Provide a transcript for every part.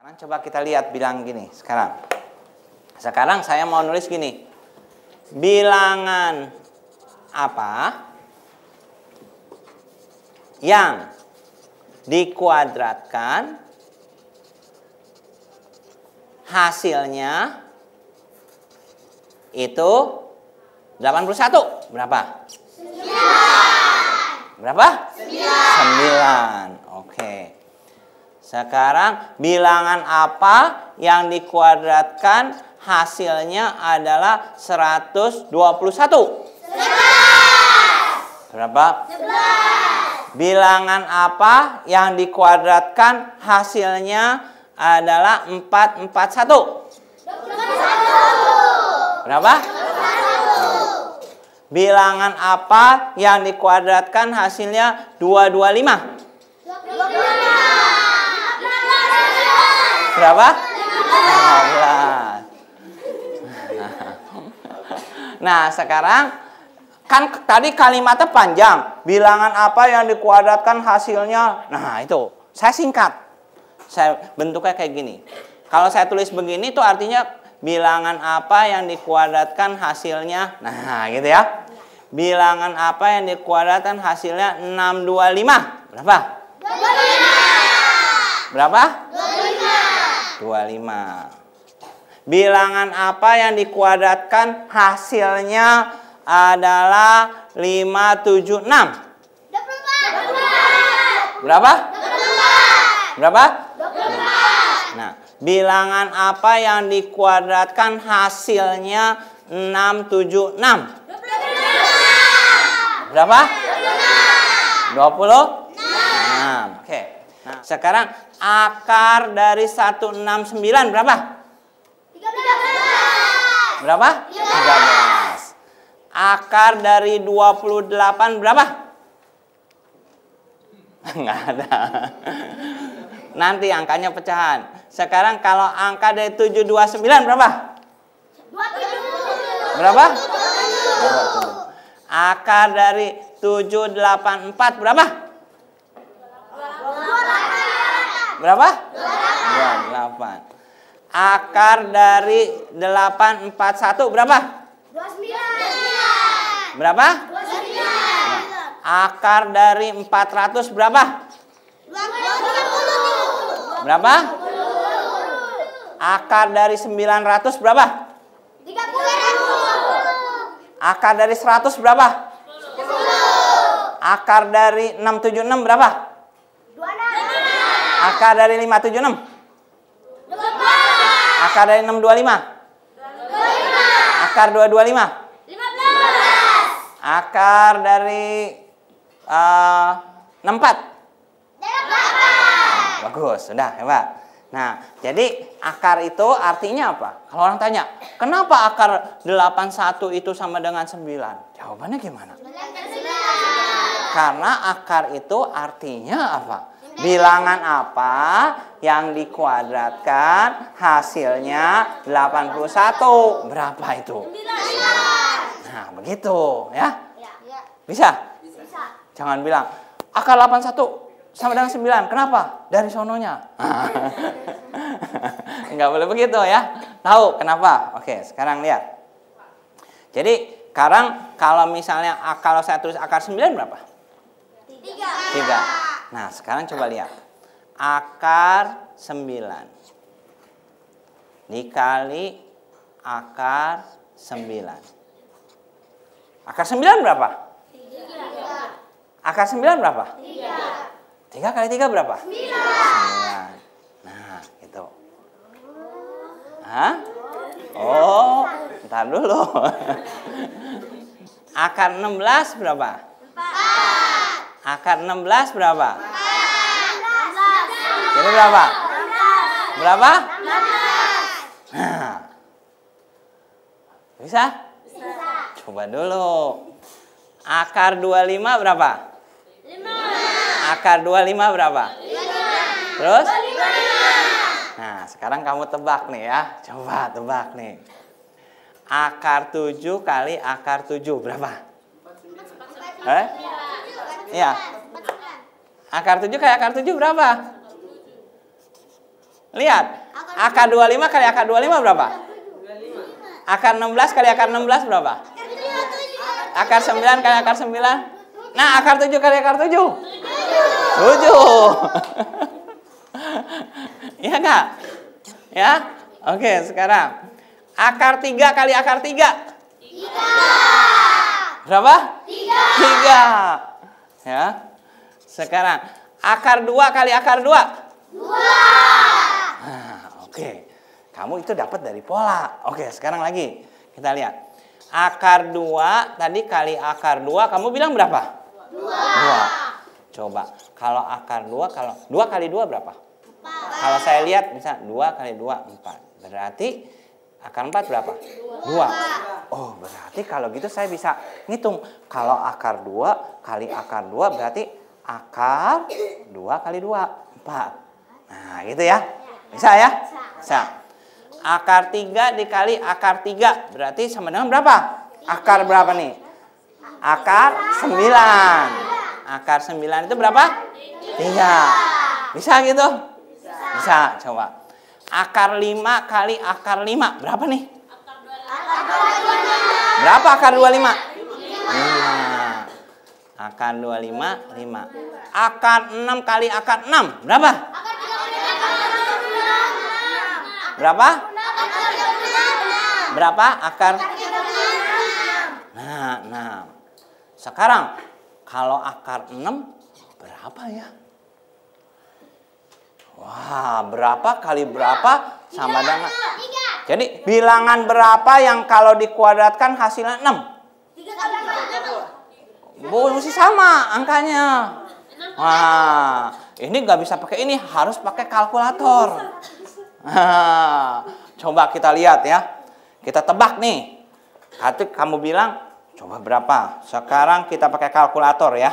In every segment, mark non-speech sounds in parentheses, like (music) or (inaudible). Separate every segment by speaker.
Speaker 1: Sekarang coba kita lihat bilang gini sekarang. Sekarang saya mau nulis gini. Bilangan apa yang dikuadratkan hasilnya itu 81 berapa? 9. Berapa? 9. 9. Oke. Okay. Sekarang bilangan apa yang dikuadratkan hasilnya adalah 121? 11. Berapa? 11. Bilangan apa yang dikuadratkan hasilnya adalah 441? 21. Berapa? 21. Bilangan apa yang dikuadratkan hasilnya 225? berapa? 15. Nah, sekarang kan tadi kalimatnya panjang. Bilangan apa yang dikuadratkan hasilnya? Nah, itu. Saya singkat. Saya bentuknya kayak gini. Kalau saya tulis begini itu artinya bilangan apa yang dikuadratkan hasilnya? Nah, gitu ya. Bilangan apa yang dikuadratkan hasilnya 625? Berapa? 25. Berapa? 25. Bilangan apa yang dikuadratkan hasilnya adalah 5, 576. 24. Berapa? 24. Berapa? 24. Nah, bilangan apa yang dikuadratkan hasilnya 6, 676? 26. Berapa? 26. Nah, Oke. Okay. Nah, sekarang akar dari 169 berapa? 13. Berapa? 13. 13. Akar dari 28 berapa? Enggak (laughs) ada. Nanti angkanya pecahan. Sekarang kalau angka dari 729 berapa? 27. Berapa? 27. Akar dari 784 berapa? Berapa? 28. 28. Akar dari 841 berapa? 29. Berapa? 29. akar dari 400 berapa? 20. Berapa? 20. Akar dari 900 berapa? 30. Akar dari 100 berapa? 10. Akar dari 676 berapa? akar dari 576? Lepas. akar dari 625? 25. Akar 225? 15. Akar dari uh, eh, 64? bagus, sudah hebat. Nah, jadi akar itu artinya apa? Kalau orang tanya, kenapa akar 81 itu sama dengan 9? Jawabannya gimana? 9. Karena akar itu artinya apa? Bilangan apa yang dikuadratkan hasilnya 81? Berapa itu? 9. Nah, begitu ya? Ya. ya. Bisa? Bisa. Jangan bilang akar 81 sama dengan 9. Kenapa? Dari sononya. Enggak (laughs) boleh begitu ya. Tahu kenapa? Oke, sekarang lihat. Jadi, sekarang kalau misalnya kalau saya tulis akar 9 berapa? 3. 3. Nah, sekarang coba lihat. Akar 9. Dikali akar 9. Akar 9 berapa? 3. Akar 9 berapa? 3. 3 kali 3 berapa? 9. Nah, gitu. Hah? Oh, ntar dulu. (laughs) akar 16 berapa? Akar 16 berapa? 16. Jadi berapa? 16. Berapa? 16. Bisa? Bisa. Coba dulu. Akar 25 berapa? 5. Akar 25 berapa? 5. Terus? 25. Nah, sekarang kamu tebak nih ya. Coba tebak nih. Akar 7 kali akar 7 berapa? 4, 4, 4, eh? Iya. Akar 7 kali akar 7 berapa? Lihat. Akar 25 kali akar 25 berapa? Akar 16 kali akar 16 berapa? Akar 9 kali akar 9? Nah, akar 7 kali akar 7? 7. (laughs) Iya enggak? Ya? Oke, sekarang akar 3 kali akar 3? 3. Berapa? 3. 3. Ya. Sekarang akar dua kali akar dua. Dua. Nah, oke. Okay. Kamu itu dapat dari pola. Oke, okay, sekarang lagi kita lihat. Akar dua tadi kali akar dua kamu bilang berapa? Dua. dua. Coba kalau akar dua kalau dua kali dua berapa? Empat. Kalau saya lihat misal dua kali dua empat berarti akar 4 berapa? 2. Oh, berarti kalau gitu saya bisa ngitung. Kalau akar 2 kali akar 2 berarti akar 2 kali 2, 4. Nah, gitu ya. Bisa ya? Bisa. Akar 3 dikali akar 3 berarti sama dengan berapa? Akar berapa nih? Akar 9. Akar 9 itu berapa? 3. Bisa gitu? Bisa. Bisa, Coba. Akar 5 kali akar 5. Berapa nih? Akar 25. Berapa akar 25? 5. Nah, akar 25, 5. Akar 6 kali akar 6. Berapa? Akar 36. Berapa? Akar 36. Berapa? Akar Nah, Nah, Sekarang kalau akar 6 berapa ya? Wah, berapa kali berapa sama dengan... Jadi bilangan berapa yang kalau dikuadratkan hasilnya 6? Bu, masih sama angkanya. Wah, ini nggak bisa pakai ini, harus pakai kalkulator. (laughs) coba kita lihat ya. Kita tebak nih. Nanti kamu bilang, coba berapa? Sekarang kita pakai kalkulator ya.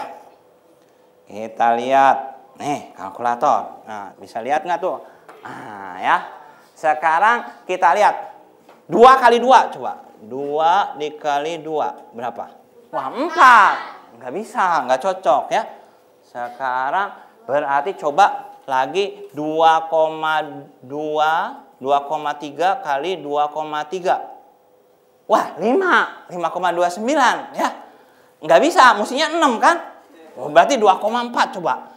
Speaker 1: Kita lihat. Nih, kalkulator. Nah, bisa lihat nggak tuh? Ah, ya. Sekarang kita lihat. 2 kali 2, coba. 2 dikali 2, berapa? Wah, 4. Nggak bisa, nggak cocok ya. Sekarang berarti coba lagi 2,2, 2,3 kali 2,3. Wah, 5. 5,29 ya. Nggak bisa, mestinya 6 kan? Oh, berarti 2,4 coba.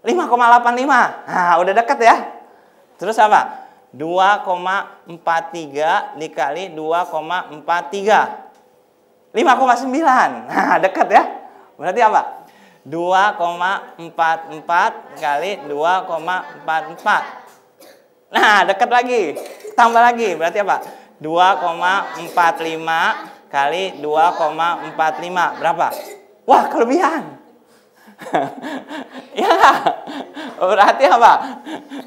Speaker 1: 5,85. Nah, udah deket ya. Terus apa? 2,43 dikali 2,43. 5,9. Nah, deket ya. Berarti apa? 2,44 kali 2,44. Nah, deket lagi. Tambah lagi. Berarti apa? 2,45 kali 2,45. Berapa? Wah, kelebihan. (laughs) Ya enggak? Berarti apa?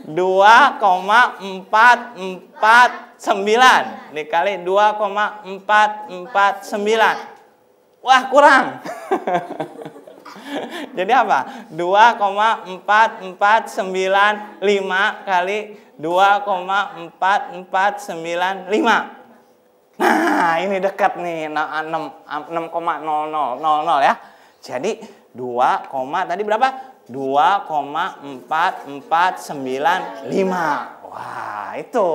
Speaker 1: 2,449 dikali 2,449. Wah, kurang. (laughs) Jadi apa? 2,4495 kali 2,4495. Nah, ini dekat nih 6,0000 ya. Jadi 2, tadi berapa? 2,4495. Wah, itu.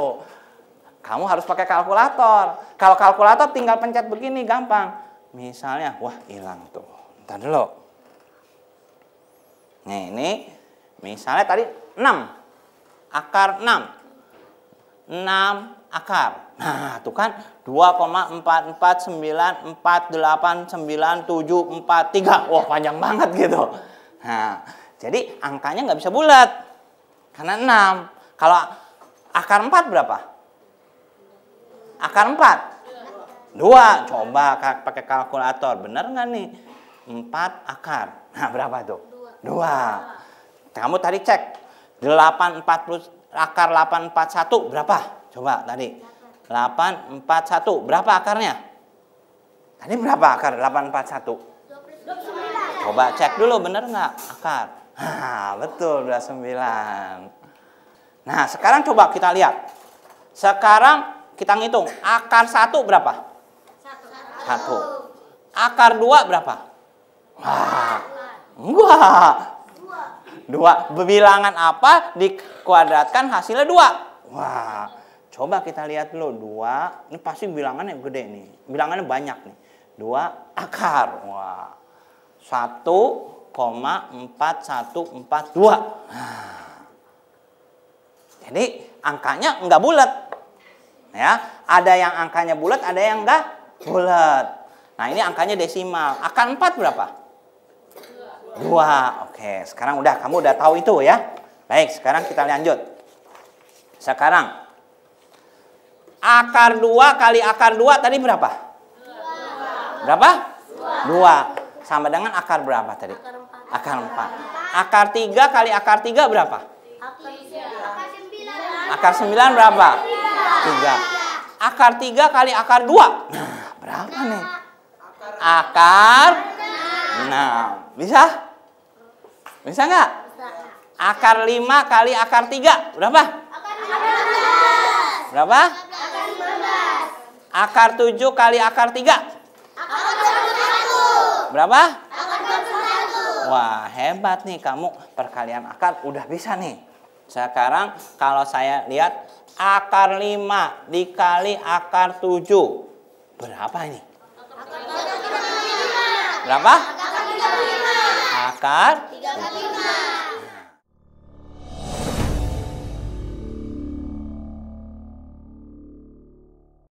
Speaker 1: Kamu harus pakai kalkulator. Kalau kalkulator tinggal pencet begini, gampang. Misalnya, wah hilang tuh. Ntar dulu. Nih, ini misalnya tadi 6. Akar 6. 6 akar. Nah, tuh kan tiga Wah, panjang banget gitu. Nah, jadi angkanya nggak bisa bulat. Karena 6. Kalau akar 4 berapa? Akar 4? 2. Coba pakai kalkulator. Benar nggak nih? 4 akar. Nah, berapa tuh? 2. Kamu tadi cek. 8, 840 akar 841 berapa? Coba tadi. 841 berapa akarnya? Tadi berapa akar 841? Coba cek dulu bener nggak akar. Nah, betul 29. Nah, sekarang coba kita lihat. Sekarang kita ngitung akar satu berapa? satu Akar dua berapa? Wah. dua dua Bilangan apa dikuadratkan hasilnya dua Wah. Coba kita lihat dulu dua Ini pasti bilangannya gede nih. Bilangannya banyak nih. dua akar. Wah. 1,4142. Nah. Jadi angkanya enggak bulat. Ya, ada yang angkanya bulat, ada yang enggak bulat. Nah, ini angkanya desimal. Akan 4 berapa? 2. Oke, sekarang udah kamu udah tahu itu ya. Baik, sekarang kita lanjut. Sekarang akar 2 kali akar 2 tadi berapa? 2. Berapa? 2 sama dengan akar berapa tadi? Akar 4. Akar 4. Akar 3 kali akar 3 berapa? Akar 9 berapa? 3. Akar 3 kali akar 2. Nah, berapa nih? Akar 6. Bisa? Bisa nggak? Akar 5 kali akar 3 berapa? Berapa? Akar 7 kali akar 3. Akar Berapa? 81. Wah, hebat nih kamu perkalian akar udah bisa nih. Sekarang kalau saya lihat akar 5 dikali akar 7. Berapa ini? Akar 35. Berapa? Akar 35. Akar 35.